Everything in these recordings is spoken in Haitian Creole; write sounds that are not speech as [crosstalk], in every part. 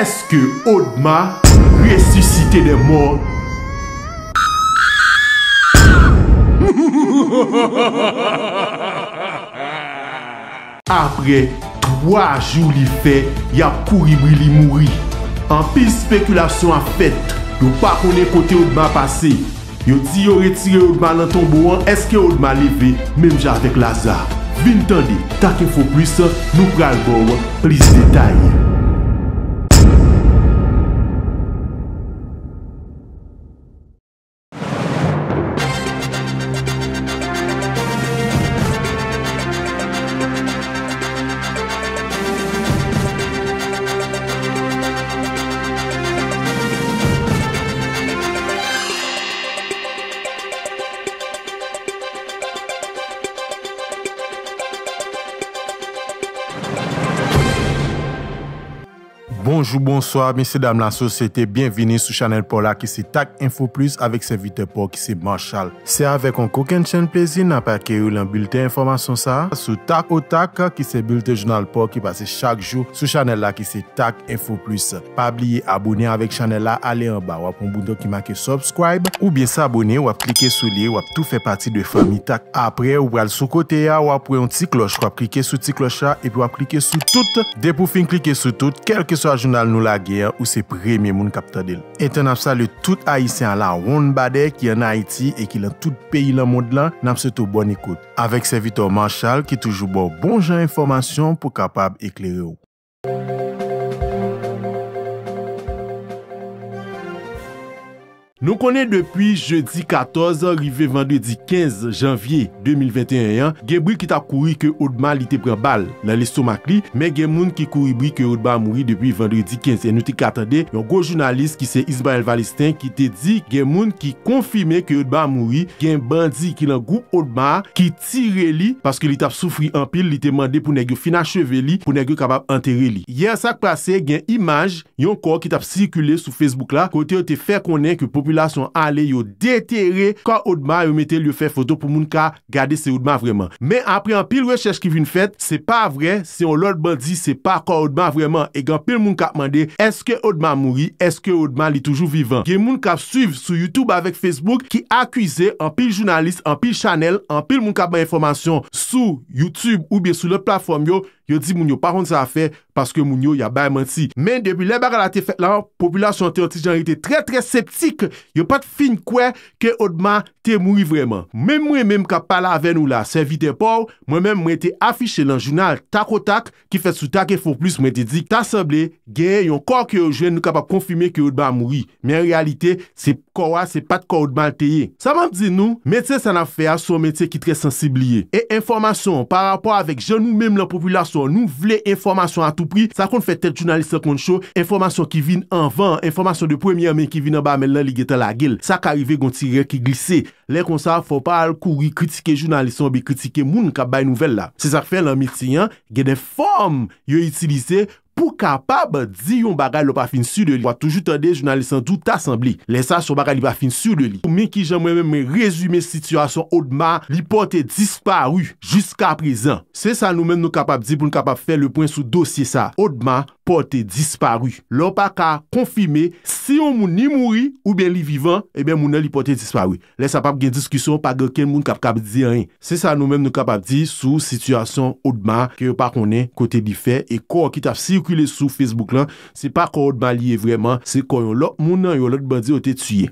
ESKE OLD MA RESUSCITE DE MORDE? [laughs] APRE 3 JOU LI FE YAP KOURIBRI LI MOURI AN PIL SPEKULASYON A FET YO PA KONE KOTE OLD MA PASE YO TI YO RETIRE OLD MA LAN TOMBO WAN ESKE OLD MA LEVE MEM JAR DEK LAZA VIN TANDI TAKEN FO PLUS NOU PRAL BO WAN PLIS DETAYE Bonsoir, misi dam lan sosyete Bienveni sou chanel pou la ki se tak info plus Avèk se vite pou ki se manchal Se avèk an koken chen plezi Nan pa kè yon lan bulte informasyon sa Sou tak ou tak ki se bulte jounal pou Ki pase chak jou sou chanel la ki se tak info plus Pa blye abonye avèk chanel la Ale an ba wap an bundo ki make subscribe Ou bie sa abonye wap klike sou li Wap tout fè pati de fami tak Apre ou bral sou kote ya wap pre yon ti kloche Wap klike sou ti kloche la E pi wap klike sou tout Depou fin klike sou tout Kèlke so a jounal nou la geya ou se premye moun kapta del. Etan ap sa le tout haisyan la woun bade ki an Haiti e ki lan tout peyi lan mod lan nan ap se tou bon ikout. Awek se Vito Marshall ki toujou bo bon jan informasyon pou kapab ekleri ou. Müzik Nou konen depi jeudi 14 rive vendredi 15 janvye 2021, gen moun ki tap kouri ke Oudman li te pre bal la listo makli, men gen moun ki kouri bwi ke Oudman mouri depi vendredi 15, en nou te katande yon go jounalist ki se Ismael Valistin ki te di gen moun ki konfime ke Oudman mouri, gen bandi ki lan goup Oudman ki tire li paske li tap soufri anpil, li te mande pou negyo finacheve li, pou negyo kabab anteri li. Yen sa k prase gen imaj yon kor ki tap sirkule sou Facebook la, kote yon te fè konen ke popul Soun ale yo deterre Kwa Oudman yo mette lye fe foto pou moun ka Gade se Oudman vreman Me apre an pil rechèche ki vin fèt Se pa vre, se yo lòdman di se pa kwa Oudman vreman E gen pil moun ka apman de Eske Oudman mouri, eske Oudman li toujou vivan Gen moun ka ap suiv sou Youtube avek Facebook Ki akwize an pil jounalist An pil chanel, an pil moun ka apman informasyon Sou Youtube ou bi sou le platform yo Yo di moun yo pa ronde sa afe Paske moun yo ya bay mansi Men debi le bagala te fet lan Populasyon te oti jan rete tre tre septik Yo pat fin kwe Ke odman te mouri vreman Men mwen menm ka pala ave nou la Servi te pou Mwen menm mwen te afiche lan jounal Takotak Ki fet sou tak e foun plus Mwen te di Taseble Gen yon kor ki yo jwen nou ka pa konfime Ke odman mouri Men realite Se korwa se pat kor odman te ye Sa man pdi nou Metye sa na fe a son metye ki tre sensibliye E informasyon Par rapor avek jan nou menm la populasyon sou nou vle informasyon an tou pri, sa kon fè tèl jounaliste kon chou, informasyon ki vin an van, informasyon de premye men ki vin an ba men lè li gete la gil. Sa ka rive gonti re ki glise. Lè kon sa fò pal kou ri kritike jounaliston, bi kritike moun kap bay nouvel la. Se sa fè lè an miti yon, gè de fòm yo itilise... pou kapab di yon bagay lop pa fin su de li. Wap toujou tande, jounan lisan dout asambli. Lensa sou bagay li pa fin su de li. Mwen ki jan mwen mwen mwen rezume situasyon odman li pote disparu jiska prezan. Se sa nou men nou kapab di pou nou kapab fe le pwen sou dosye sa. Odman pote disparu. Lop pa ka konfime si yon moun ni mouri ou ben li vivan e ben moun nan li pote disparu. Lensa pap gen diskusyon pa gen ken moun kapab di an. Se sa nou men nou kapab di sou situasyon odman ki yo pa konen kote li fe e kou an ki taf sir ki le sou Facebook lan, se pa kon yo dba liye vreman, se kon yo lop mounan yo lop dba di yo te tuye.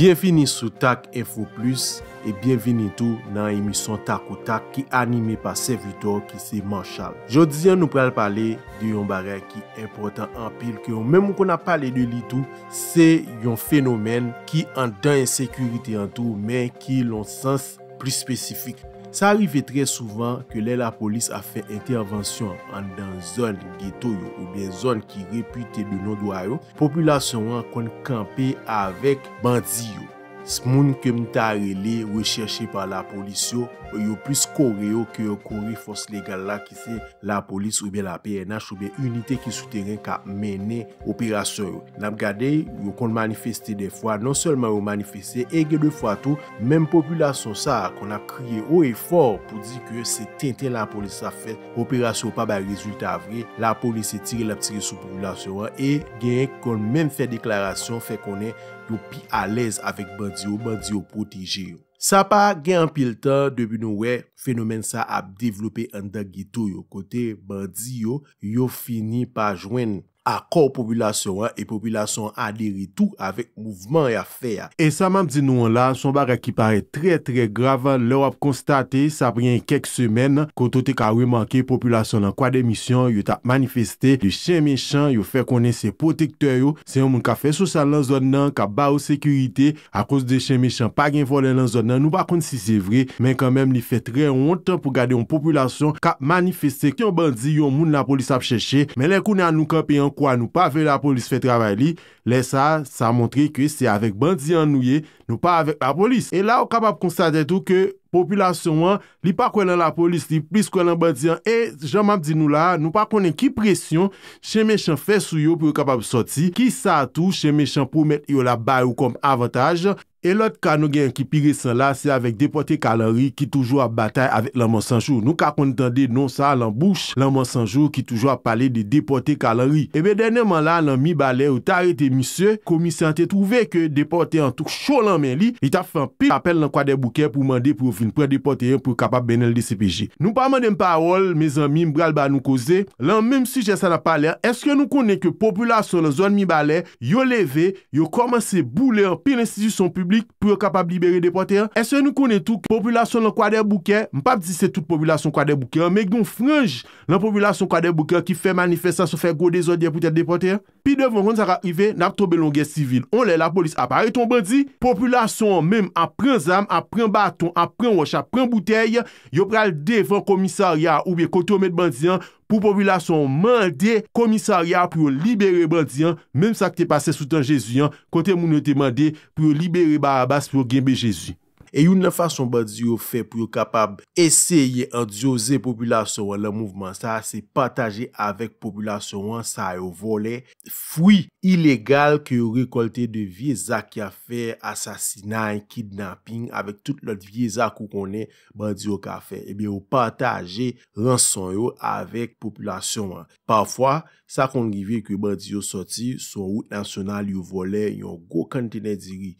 Bienveni sou Tak Info Plus e bienveni tou nan emisyon Tak Ou Tak ki anime pa se vitou ki se manchal. Jodzyan nou prel pale de yon barek ki important an pil ke yon. Mem mou kon a pale de li tou, se yon fenomen ki an dan yon sekurite an tou men ki yon sens plus spesifik. Sa arrive tre souvan ke lè la polis a fe intervansyon an dan zon geto yo ou den zon ki repute de non do ayon, populasyon an kon kampe avek bandi yo. Smoun kem ni tare li we chershi pa la polisyon yo plus kore yo ki yo kore fos legal la ki se la polisyon ou be la PNH ou be unité ki sou teren ka mene operasyon yo. Nap gade yo kon manifesté defwa, non selman yo manifesté e gen defwa tou, menm populasyon sa kon a kriye ou e for pou di ke se tenten la polisyon sa fè operasyon pa ba rezultat vre la polisyon se e tire la ptire sou populasyon e gen kon menm fè deklarasyon fè konen yo pi alez avek bandzio, bandzio potije yo. Sa pa gen anpil tan debi nou we fenomen sa ap devlope an da gito yo, kote bandzio yo fini pa jwen. akor populasyon an, e populasyon aderi tou avek mouvman e afer. E sa mam di nou an la, son baga ki pare tre tre gravan, lor ap konstate, sa prey en kek semen, koto te ka we manke populasyon nan kwa demisyon, yo tap manifeste, li chen mechan, yo fe konen se potekte yo, se yon moun ka fe sosal lan zon nan, ka ba ou sekurite, akos de chen mechan pa gen volen lan zon nan, nou pa kon si se vre, men kanmem li fe tre yon ontan pou gade yon populasyon ka manifeste, ki yon bandi, yon moun la polis ap cheshe, men le kou nan nou ka pe yon pou an nou pa ve la polis fe trabay li, lè sa, sa montre ke se avek bandi an nou ye, nou pa avek la polis. E la ou kapap konstade tou ke, Popilasyon an, li pa konen la polis, li plis konen badyan. E, janman di nou la, nou pa konen ki presyon, chen men chan fè sou yo pou yo kapab sorti, ki sa tou chen men chan pou met yo la bay ou kom avantaj. E lot ka nou gen ki pire san la, se avèk depote kalori ki toujwa batay avèk lan monsanjou. Nou ka konetande non sa lan bouch, lan monsanjou ki toujwa pale de depote kalori. Ebe denèman la, lan mi bale ou tare te misye, komisyon te trouve ke depote an touk chou lan men li, li ta fè an pil apel lan kwa de bouke pou mande pou yo yon pre depoteyen pou kapap benel di CPG. Nou pa man dem parol, me zan mi mbral ba nou koze, lan menm sije sa na palen, eske nou konen ke populasyon lan zon mi balen, yon leve, yon komanse boule an peninstisyon publik pou kapap liberi depoteyen? Eske nou konen tou ki populasyon lan kwa der bouke, mpa pdi se tout populasyon kwa der bouke, mek don franj lan populasyon kwa der bouke ki fe manifestan so fe go de zon diye pou tel depoteyen? Pi devon konen sa ka ive nap tobe longen sivil. On le la polis apare ton bandi, populasyon menm apren zam, apren baton, apren wè ch ap pren bouteille, yo pral defan komisariya ou bè koto mèd bandian pou populasyon mande komisariya pou libere bandian mèm sa ki te pase soutan jesuyen kote mounen te mande pou libere barabas pou genbe jesuyen. E yon nan fason ban diyo fe pou yon kapab eseye an diyo ze populasyon wan la mouvman sa, se pataje avek populasyon wan sa yo vole. Fwi ilegal ki yo rekolte de vieza ki afe, asasinay, kidnapping, avek tout lot vieza kou konen ban diyo ka fe. E bi yo pataje ranson yo avek populasyon wan. Parfwa, sa kon givye ki yo ban diyo soti, son wout nasyonal yo vole, yon go kantene diri.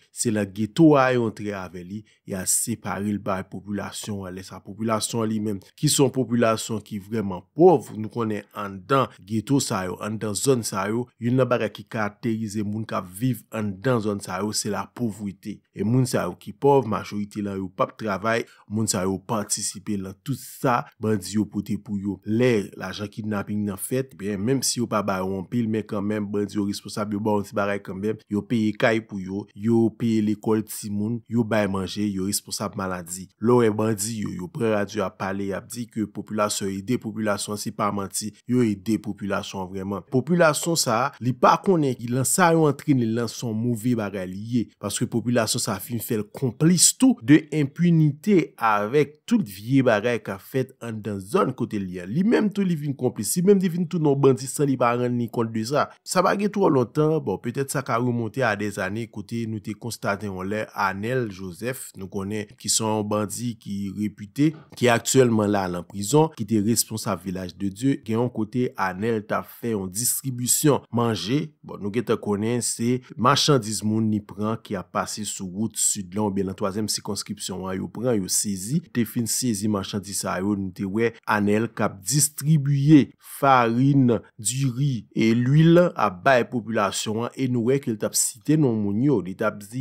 ya separe l baye populasyon, alè sa populasyon li mèm, ki son populasyon ki vreman pov, nou konè an dan geto sa yo, an dan zon sa yo, yon nan barè ki katerize moun ka viv an dan zon sa yo, se la povwite. E moun sa yo ki pov, majorite lan yo pap travay, moun sa yo partisipe lan tout sa, bandi yo pote pou yo. Lè, l ajan ki na ping nan fèt, mèm si yo pa baye wampil, mèk an mèm bandi yo responsab, yo ba wansi barè kambèm, yo peye kay pou yo, yo peye l ekol tsi moun, yo baye man yo responsab maladi. Lo e bandi, yo preradi a pale, ap di ke populasyon e depopulasyon, se pa manti, yo e depopulasyon vreman. Populasyon sa, li pa konen, ilan sa yo antrin, ilan son mouvi bagay liye, paske populasyon sa fin fel komplis tou de impunite avek tout vie bagay ka fet an dan zon kote liya. Li mem tou li vin komplis, li mem di vin tout nou bandi san li bagay ni kont de za. Sa bagay tou lo tan, bo, petet sa ka remonte a dez ane kote nou te konstaten wole Anel, Josef, nou konen ki son bandi ki repute ki aktuelman la lan prizon ki te responsa vilaj de die gen yon kote anel ta fe yon distribusyon manje bon, nou ge ta konen se machandiz moun ni pran ki a pase sou route sudlon be lan toazem si konskripsyon yon pran yon sezi te fin sezi machandiz a yo nou te we anel kap distribuye farin di ri e lwil a baye populasyon ane nou we ke l tap site nou moun yo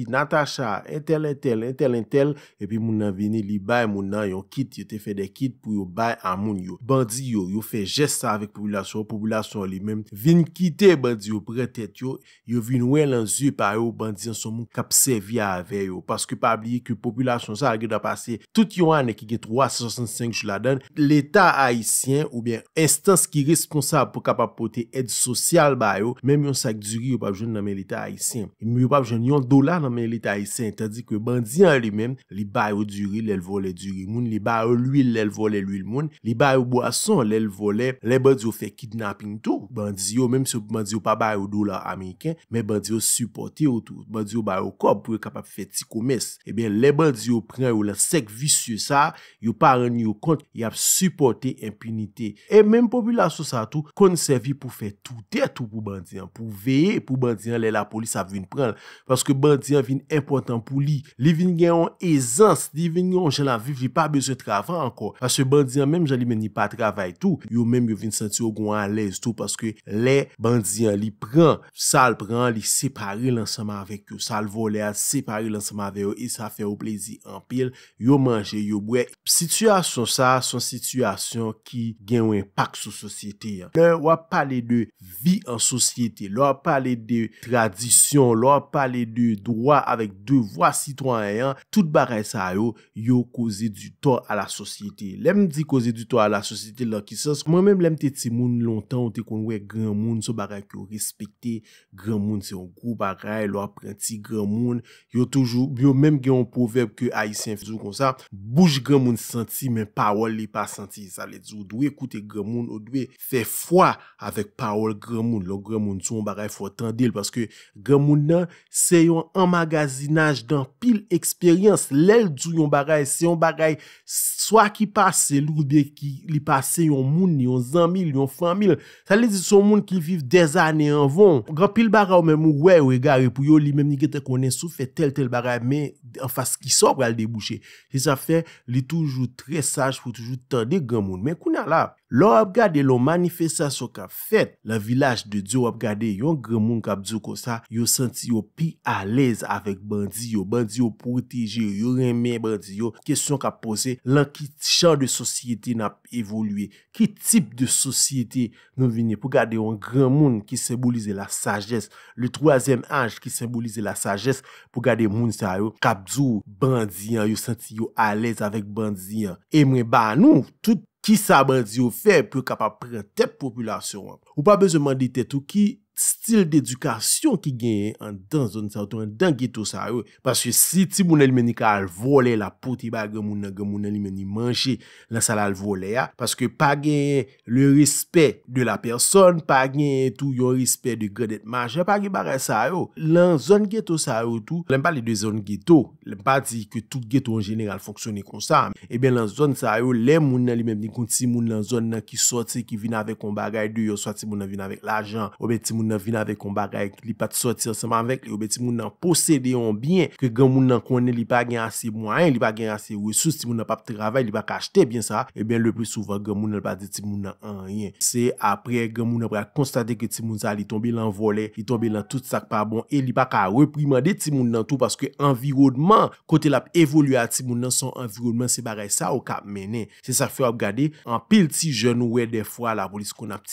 natacha entel entel entel entel tel, epi moun nan vini li bay moun nan yon kit, yote fè de kit pou yon bay an moun yo. Bandi yo, yo fè gest avèk populasyon, populasyon li mèm vin kite bandi yo pre tèt yo yo vin wè lansu pa yo bandi yon son moun kapse vi avè yo paske pabliye ki populasyon sa agè da pase tout yon anè ki gen 3, 6, 65 chou la dan, l'Etat Haitien ou bien instance ki responsable pou kapapote ed sosyal ba yo mèm yon sakduri yo pabjoun nanmen l'Etat Haitien yon pabjoun yon dolar nanmen l'Etat Haitien, tadik yo bandi yon li mèm li bay ou duri lèl vo lèl duri moun, li bay ou l'huil lèl vo lèl huil moun, li bay ou boason lèl vo lèl, lè bandyo fè kidnapping tou, bandyo, mèm se bandyo pa bay ou do la Ameriken, mè bandyo supporte ou tou, bandyo bay ou kob pou e kapap fè ti koumès, e bè lè bandyo pren ou la sek visye sa, yo pa ren yo kont, y ap supporte impunite. E mèm popyla sou sa tou, kon servi pou fè toutè tou pou bandyan, pou veye pou bandyan lè la polis ap vin pran, paske bandyan vin important pou li, li vin gen yon e zans di venyon jen la vivi pa beze travan anko. Pase bandyan menm jen li meni pa travay tou. Yo menm yo vin santi yo gwen alèz tou paske lè bandyan li pran sal pran, li separe lansaman avèk yo. Sal vo lè, separe lansaman avèk yo e sa fè yo plezi anpil yo manje, yo bwe. Sityasyon sa, son sityasyon ki gen ou impak sou sosyete. Lè wap pale de vi an sosyete lè wap pale de tradisyon lè wap pale de droit avèk devwa sitwayan. Tou tout baray sa yo, yo kouze du to a la sosyete. Lem di kouze du to a la sosyete la ki sos, mwen menm lem te ti moun lontan ou te konwe gran moun sou baray ki yo respekte gran moun se yo kou baray, lo apren ti gran moun, yo toujou yo menm gen yon povep ke aisyen fizou kon sa, bouj gran moun senti men paol li pa senti, sa li djou dwe koute gran moun, dwe fe fwa avek paol gran moun, lo gran moun sou baray fwa tan dil, paske gran moun nan se yon anmagazinaj dan pil eksperyen lèl djou yon baray, se yon baray swa ki pase lourde ki li pase yon moun, yon zanmil yon famil, sa li di sou moun ki viv dez ane anvon gran pil baray ou men mou wè wè e gare pou yo li menm nike te konen sou fe tel tel baray men anfa skisop wè al debouche se sa fe li toujou tre saj pou toujou tende gran moun men kouna la, lò ap gade lò manifestasyon ka fet, la vilaj de diyo ap gade yon gran moun kap diyo ko sa yo senti yo pi alez avèk bandi yo, bandi yo proteje Yo remen bandi yo, kesyon ka pose lan ki chan de sosyete na evolwe, ki tip de sosyete nou vini pou gade yon gran moun ki sembolize la sages, le troazem anj ki sembolize la sages pou gade moun sa yo, kabzou, bandi yo, yo senti yo alez avek bandi yo. E mwen ban nou, tout ki sa bandi yo feb pou kap apren tep populasyon. Ou pa bezouman ditet ou ki... stil d'edukasyon ki genye an dan zon saotou an dan gito sa yo paske si ti mounen li meni ka alvole la poti baga mounen li meni manje la sal alvole ya paske pa genye le rispe de la person, pa genye tou yon rispe de godet manje pa genye baga sa yo, lan zon gito sa yo tou, lem pa li de zon gito lem pa di ki tout gito en general foksyon ni konsam, e ben lan zon sa yo lem mounen li meni kon ti mounen lan zon nan ki soti ki vin avek kon bagay do yo soti mounen vin avek la jan, oube ti mounen nan vina vek kon bagay, li pa ti sorti anseman vek, yo be ti moun nan posede yon biyen, ke gen moun nan konen, li pa gen ase mwen, li pa gen ase wesous, ti moun nan pap trabay, li pa ka achete, biyen sa, e eh ben le pre souvan gen moun nan pa de ti moun nan anyen. Se apre gen moun nan pra konstate ke ti moun zan li tombe lan vole, li tombe lan tout sak pa bon, e li pa ka reprimande ti moun nan tout, paske envirodman, kote lap evoluye a ti moun nan son envirodman, se baray sa ou kap menen. Se sa fwe ap gade, an pil ti jen wè defwa la polis kon ap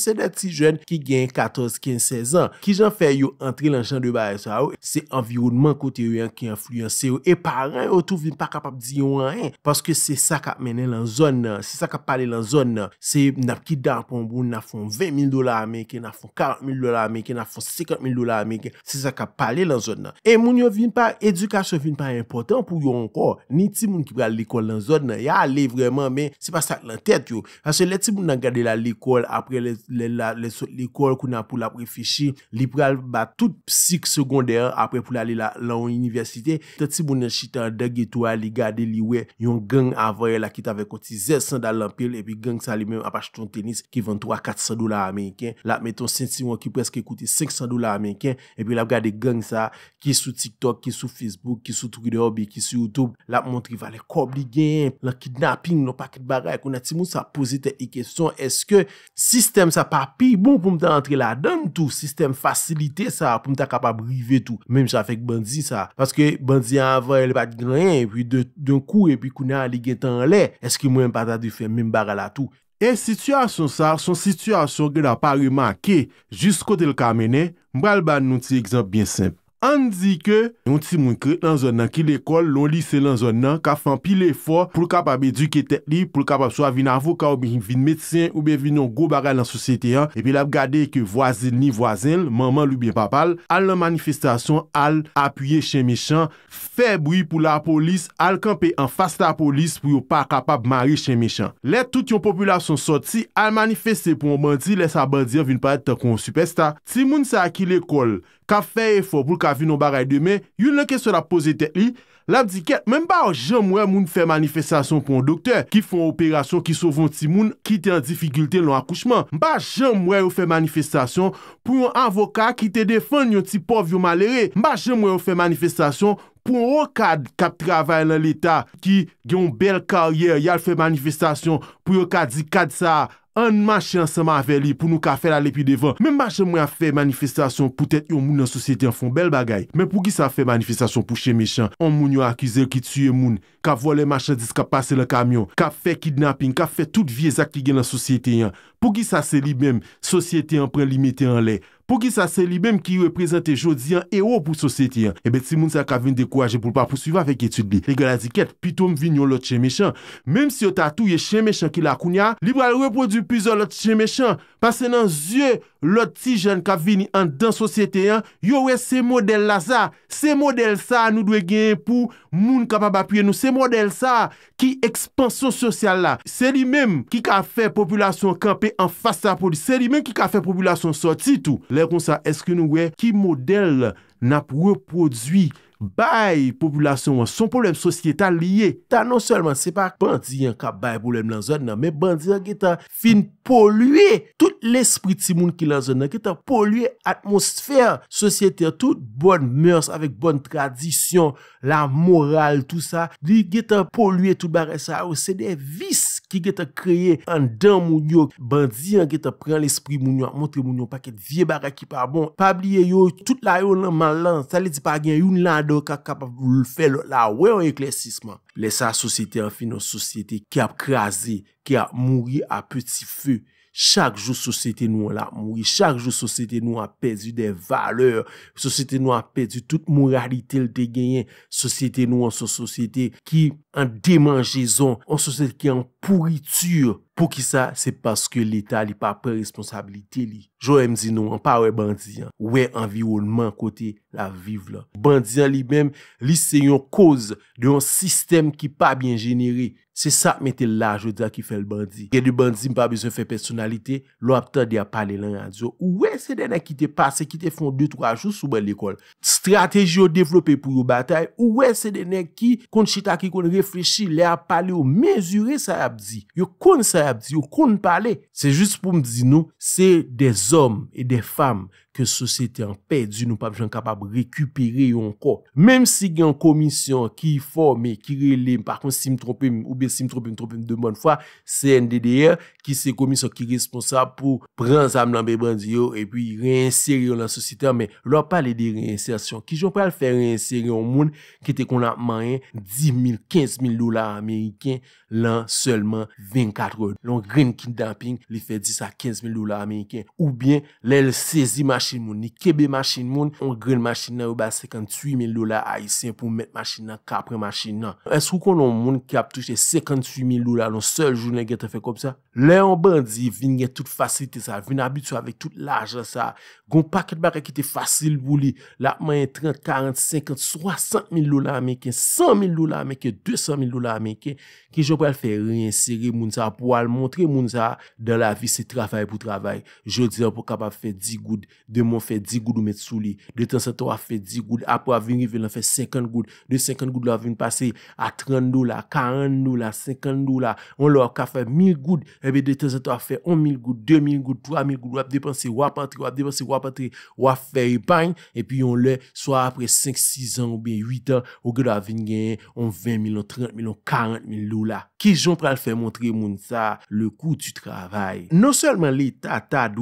se de ti jen ki gen 14, 15, 16 an. Ki jan fe yo entri lan chan de bae sa ou, se envirounman kote yo yon ki yon fluyon se yo. E paran yo tou vin pa kapap di yon an en. Eh. Paske se sa kap menen lan zon nan. Se sa kap pale lan zon nan. Se nap ki dan konboun na fon 20.000 dolar menke, na fon 40.000 dolar menke, na fon 50.000 dolar menke. Se sa kap pale lan zon nan. E moun yo vin pa, edukasyon vin pa important pou yo an kon. Ni ti moun ki brade l'ekol lan zon nan. Ya ale vreman men, se pa sak lan tet yo. Ase le ti moun nan gade la l'ekol apre le lè la, lè sot l'ikol kou nan pou la pou refeshi, li pou al ba tout psik sekonder apre pou la li la la ou universite, te ti mounen chitan degi tou a li gade li we yon gang avoye la ki t'ave kontize san da l'ampil, epi gang sa li men apache ton tenis ki 23-400 dolar Ameriken la meton sensi moun ki preske kouti 500 dolar Ameriken, epi la gade gang sa ki sou TikTok, ki sou Facebook ki sou Trude Hobby, ki sou Youtube, la moun tri valè kobli gen, la kidnapping nou pakit bagay, kou nan ti moun sa posite e kesyon, eske sistem sa sa pa pi bon pou mta antre la don tou, sistem fasilite sa pou mta kapab rive tou, menm sa fek bandzi sa, paske bandzi anvan el pa di granye, epi doun kou epi kou nan aligetan le, eski mwen pata di fe menm bagala tou. En situasyon sa, son situasyon gen apari manke, jist kote l kamene, mbra l ban nou ti ekzop bien semp. An di ke, yon ti moun kret lan zon nan ki l'ekol, lon lise lan zon nan, ka fan pil efor pou l'kapab edu ke tek li, pou l'kapab so a vin avou ka ou bin vin metsyen, ou bin vin nou go bagay lan sosyete an, epi l ap gade ke vwazil ni vwazil, maman lou bin papal, al lan manifestasyon al apuyye chen mechan, febri pou la polis, al kanpe an fas la polis pou yo pa kapab mari chen mechan. Le tout yon populasyon soti al manifestye pou yon bandi, les a bandi yon vin pade tan kon su pesta, ti moun sa ki l'ekol, ka fèye fò boul ka vi nou baray demè, yon lè kè sò la pose tèk li, la mdikè, mè mba ou jè mwè moun fè manifestasyon pou an doktè, ki fon operasyon ki sovon ti moun ki te an difigultè lò akouchman. Mba jè mwè ou fè manifestasyon pou an avokat ki te defon yon ti pov yon malere. Mba jè mwè ou fè manifestasyon pou an okad kap travay lè l'Etat, ki yon bel karyè yal fè manifestasyon pou yon kad di kad sa a, An machan seman aveli pou nou ka fè la lepi devan. Men machan mwen a fè manifestasyon pou tèt yon moun nan sosyete yon fon bel bagay. Men pou ki sa fè manifestasyon pou chè mechan, an moun yon akize ki tsy yon moun, ka vwole machan dis ka pase le kamyon, ka fè kidnapping, ka fè tout viez akige nan sosyete yon. Pou ki sa se li bem, sosyete an pren li mette an le. Pou ki sa se li bem, ki yo reprezent e jodi an, e yo pou sosyete an. Ebe, si moun sa ka ven de kouaje pou pa pousuiva fek etude li. Lega la ziket, pitou m vinyon lot chen mechan. Mem si yo tatou ye chen mechan ki la koun ya, li pou al reprodu pizan lot chen mechan. Pase nan zye, lot si jen ka vini an dan sosyete an, yo we se model la sa, se model sa nou dwe gen pou moun kapap apye nou, se model sa ki ekspansyon sosyal la, se li menm ki ka fe populasyon kampe an fasta poli, se li menm ki ka fe populasyon sotitou, le kon sa eske nou we ki model na pou repodwi bay populasyon wan, son poublem sosyet ta liye, ta non seman sepa bandi yon ka bay poublem lan zon nan, me bandi an geta fin pouluye tout l'esprit ti moun ki lan zon nan geta pouluye atmosfer sosyet ya tout bon mers avik bon tradisyon, la moral tout sa, li geta pouluye tout bare sa, ou se de vis Ki geta kreye an dan moun yo, bandi an geta pren l'espri moun yo, montre moun yo paket vie baraki pa bon, pabliye yo, tout la yo nan malan, sa li di pa gen yon lado ka kapap l'fe lò, la wè yon yon klesisman. Lesa a sosyete an finon, sosyete ki ap kreaze, ki ap mouri ap peti fè, Chak jou sosyete nou an la mouri, chak jou sosyete nou an pezvi de valeur, sosyete nou an pezvi tout moralite l de genyen, sosyete nou an sosyete ki an demanjezon, an sosyete ki an pouritur, pou ki sa se paske l etat li pa pre responsabilite li. Jou emzi nou an pa we bandyan, we envirolman kote la viv la. Bandyan li bem, li se yon koz de yon sistem ki pa bien genere. Se sa mète la jòdja ki fèl bandzi. Gè di bandzi mpa bezon fè personalite, lò ap tè di ap pale lan yandzo. Ou wè se denè ki te pase, ki te fon 2-3 jous sou bè l'ekol. Strateji yo devlopè pou yo batay, ou wè se denè ki kon chita ki kon reflechi, le ap pale yo mezure sa ap di. Yo kon sa ap di, yo kon pale. Se jous pou mdizi nou, se de zom e de fam. ke sosyete an pe di nou pap jan kapab rekupere yon kon. Mem si gen komisyon ki yi forme ki relem, par kon si m tropem, oube si m tropem, tropem de bon fwa, CNDDR ki se komisyon ki responsab pou prens am nan be brandi yo e pi reinser yon lan sosyete an, men lor pale de reinser syon. Ki joun pre al fe reinser yon moun, ki te kon ap manyen 10.000, 15.000 lola Ameriken lan selman 24.000. Lon Renkin Damping li fe 10.000 a 15.000 lola Ameriken oubyen lel sezi ma Moun ni kebe masin moun... On grene masin nan... Ou ba 58.000 lola... A isen pou met masin nan... Kapre masin nan... Eskou kon non moun... Ki ap touche 58.000 lola... Non sel jounen gen te fe kom sa... Le yon bandi... Vin gen tout fasilite sa... Vin abitou avik tout laje sa... Gon paket baka ki te fasil bouli... Lap mayen 30, 40, 50, 60.000 lola... 100.000 lola... 200.000 lola... Ki jopal fe reinseri moun sa... Pou al montre moun sa... De la vi se trafay pou trafay... Jodian pou kap ap fe 10 goud... de moun fè 10 goud ou mè tsou li, de tansato wap fè 10 goud, ap wap vin rive lan fè 50 goud, de 50 goud wap vin pase a 30 dola, 40 dola, 50 dola, on lò wap ka fè 1000 goud, ebe de tansato wap fè 1000 goud, 2000 goud, 3000 goud, wap depanse wap atri, wap depanse wap atri, wap fè ipany, e pi yon lè, swa apre 5-6 an ou bè 8 an, ou gèd wap vin genye, on 20 mil, on 30 mil, on 40 mil dola. Ki joun pral fè montre moun sa, le kou du travay. Non selman li tata d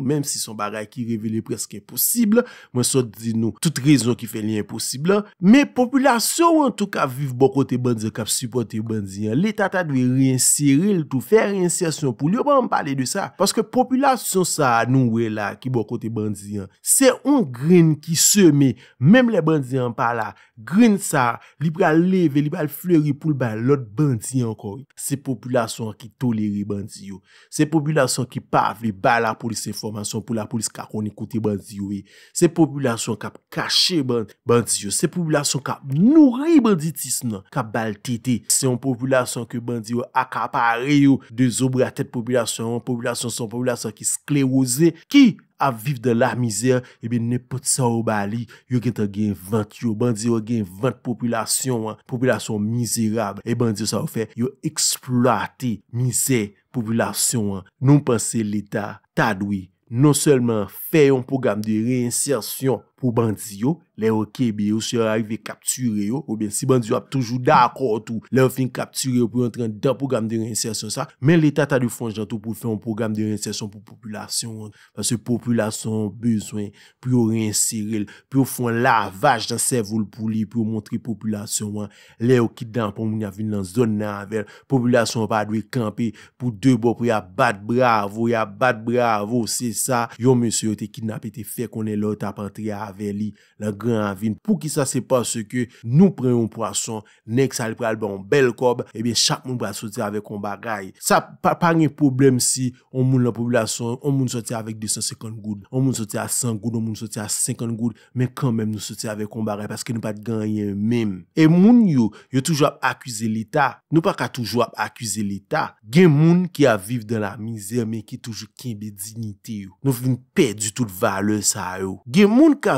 Mem si son bagay ki revele presk imposible Mwen so di nou Tout rezon ki fe li imposible Me populasyon an tou ka vive Bo kote bandiyan kap supporte bandiyan Le tata dwe reinsere l tou Fere reinsersyon pou lyo pa an pale de sa Paske populasyon sa an nou we la Ki bo kote bandiyan Se on green ki seme Mem le bandiyan pa la Green sa li pral leve Li pral fleuri pou l ba lot bandiyan kon Se populasyon ki toleri bandiyo Se populasyon ki pa ve ba la polisyon konvansyon pou la polis kakon e kote bandi yo e. Se populasyon kap kache bandi yo, se populasyon kap nouray banditis nan, kap baltete, se yon populasyon ke bandi yo akapare yo, de zobre atet populasyon, yon populasyon se yon populasyon ki skleroze, ki aviv de la mizer, ebe ne pot sa ou bali, yo gen tan gen 20 yo, bandi yo gen 20 populasyon, populasyon mizerab, e bandi yo sa ou fe, yo eksploate mizer populasyon, nou mpense lita, tadwe, Non selman fè yon pou gam di reinsersyon. Ou bandi yo, lè ou kebi yo, sou yon arrive kapture yo, ou bensi bandi yo ap toujou da akotou, lè ou fin kapture yo pou yon tren de program de reinsersyon sa. Men lè ta ta de fonj dan tou pou fè yon program de reinsersyon pou populasyon, fè se populasyon bezwen pou yon reinseril, pou yon fè yon lavaj dan servoul pou li, pou yon montri populasyon wan. Lè ou kidan pou moun ya vin nan zon nan avèl, populasyon pa dwe kampe pou debò pou yon bat bravo, yon bat bravo, se sa. Yon monsi yo te kidnap ete fè konen lò tapantri avèl. veli, la gran avin. Pou ki sa se pas se ke nou preyon prason nek sa li prealbe an bel kob ebe eh chak moun pa soti avè kon bagay. Sa pa nye problem si on moun la populasyon, on moun soti avè 250 goud, on moun soti avè 100 goud, on moun soti avè 50 goud, men kanmèm nou soti avè kon bagay, paske nou pat ganyen mem. E moun yo, yo toujwa akwize l'ita. Nou pa ka toujwa akwize l'ita. Gen moun ki a viv dan la mizè, men ki toujwa kinbe dignite yo. Nou fin pe du tout vale sa yo. Gen moun ka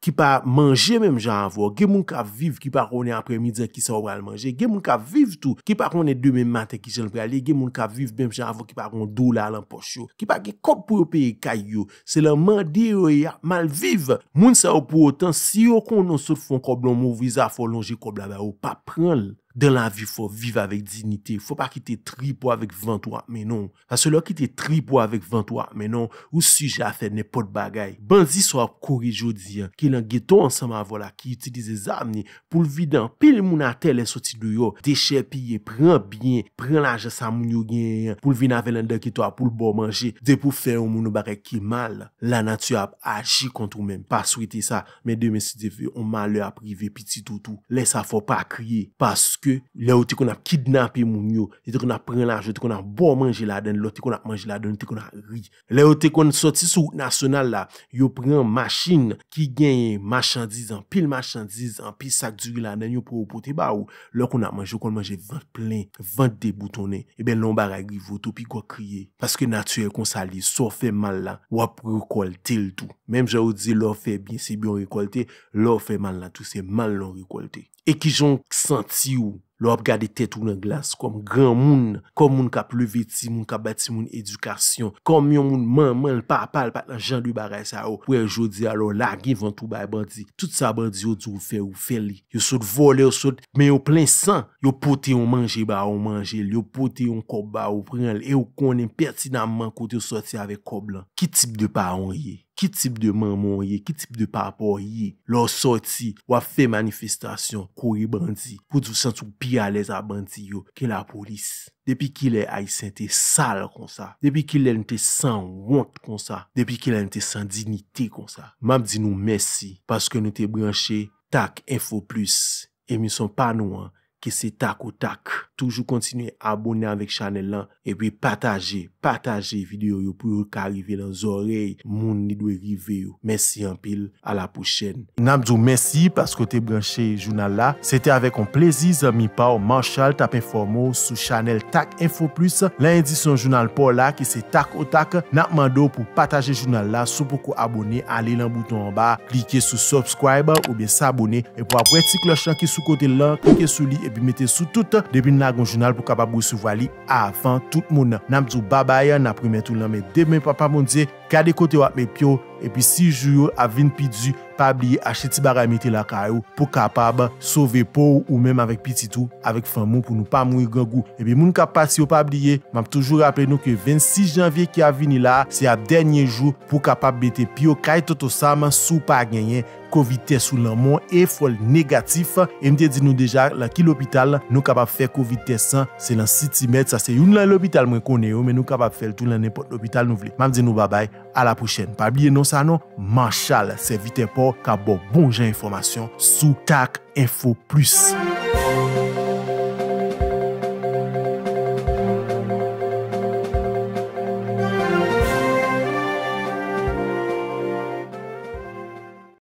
Kipa manje menm jan avwo Kipa konen apremidze Kipa konen demen maten Kipa konen do la lan poch yo Kipa gekok pou yo peye kay yo Se lan man di yo e ya mal viv Moun sa yo pou otan Si yo konen sot fon koblon mou Viza folon je kobla ba ou Pa pran l Den la vi fo vive avek dinite. Fo pa kite tripo avek vantwa menon. Ase lo kite tripo avek vantwa menon. Ou si je afe ne pot bagay. Ban zi so ap kori jodi. Ki lan geto ansama avola. Ki utilize zam ni. Poul vidan. Pele moun ate le soti do yo. Deche piye. Pren bien. Pren laje sa moun yo gen. Poul vina velen dekito a poul bo manje. De pou fe ou moun obare ke mal. La natu ap aji kontou men. Pas wite sa. Men de mesi de ve. Oman le ap rive piti toutou. Le sa fo pa kriye. Pas kriye. Lè bon ou te kon eh ap kidnapè moun yo Te kon ap pren lanjou, te kon ap bo manjè la den Lè ou te kon ap manjè la den, te kon ap ri Lè ou te kon soti sou ouk nasyonal la Yo pren maschin ki genye Machandizan, pil machandizan Pi sak zuri la den, yo pou ou poti ba ou Lè ou kon ap manjè, kon manjè vant plen Vant de boutonè, e ben lombar agrivo To pi kwa kriye, paske natyè Kon sali, so fe man lan, wap Rekolte l tou, menm ja ou di Lò fe bin, se byon rekolte Lò fe man lan tou, se man lon rekolte E ki jonk santi ou, lop gade tet ou nan glas, kom gran moun, kom moun ka pleveti, moun ka bati moun edukasyon, kom yon moun man man lpapal, patan janlou baray sa ou, pou e jodi alo lagin vantou bay bandi, tout sa bandi yo di ou fe ou fe li, yo sot vole, yo sot, men yo plen san, yo pote yon manje ba ou manje, yo pote yon kob ba ou prengan, e yo konen pertinanman kote yon soti ave kob lan. Ki tip de pa ou ye? Ki tip de mamon ye, ki tip de papoy ye, lor soti waf fe manifestasyon kori bandi pou djou sentou pi alez a bandi yo ki la polis. Depi ki le ay senti sal kon sa, depi ki le nte san wont kon sa, depi ki le nte san dignite kon sa. Mab di nou mersi, paske nou te branche, tak, info plus, e mi son panou an. ki se tak ou tak. Toujou kontinu abone anvek chanel lan, e pwe pataje, pataje videyo yo pou yon ka rive lan zorey, moun ni dwe rive yo. Mersi anpil, ala pou chen. Nan mdou mersi pasko te branche jounal la, se te avek kon plezise, mi pa ou manchal tap informo sou chanel tak info plus. Lanyen di son jounal pou la ki se tak ou tak, nan mando pou pataje jounal la, sou pou kou abone ale lan bouton anba, klike sou subscribe ou bie sabone, e pou apwet si klochan ki sou kote lan, klike sou li e Vi mette sou tout debi nan agon jurnal pou kaba bou sou vali avan tout moun. Nan mzou babaye nan primer tou nan me debi men papa moun zye, Kade kote wap me pyo, epi 6 ju yo avin pidu, pabliye a cheti baramite la kayo, pou kapab sove pou ou menm avik piti tou, avik famon pou nou pa mou igangou. Epi moun kapasi yo pabliye, map toujou raple nou ke 26 janvye ki avini la, se ap denye jou pou kapab bete pyo, kaitoto sa man sou pa ganyen, kovid test sou lan mon e fol negatif, emde di nou deja la ki l'opital nou kapab fe kovid test san, se lan siti met, sa se yon lan l'opital mwen kone yo, men nou kapab fel tou lan nepot l'opital nou vle. Map di nou babay. A la pou chen, pa bliye nou sa nou, manchal se vite po ka bo bonje informasyon sou tak info plus.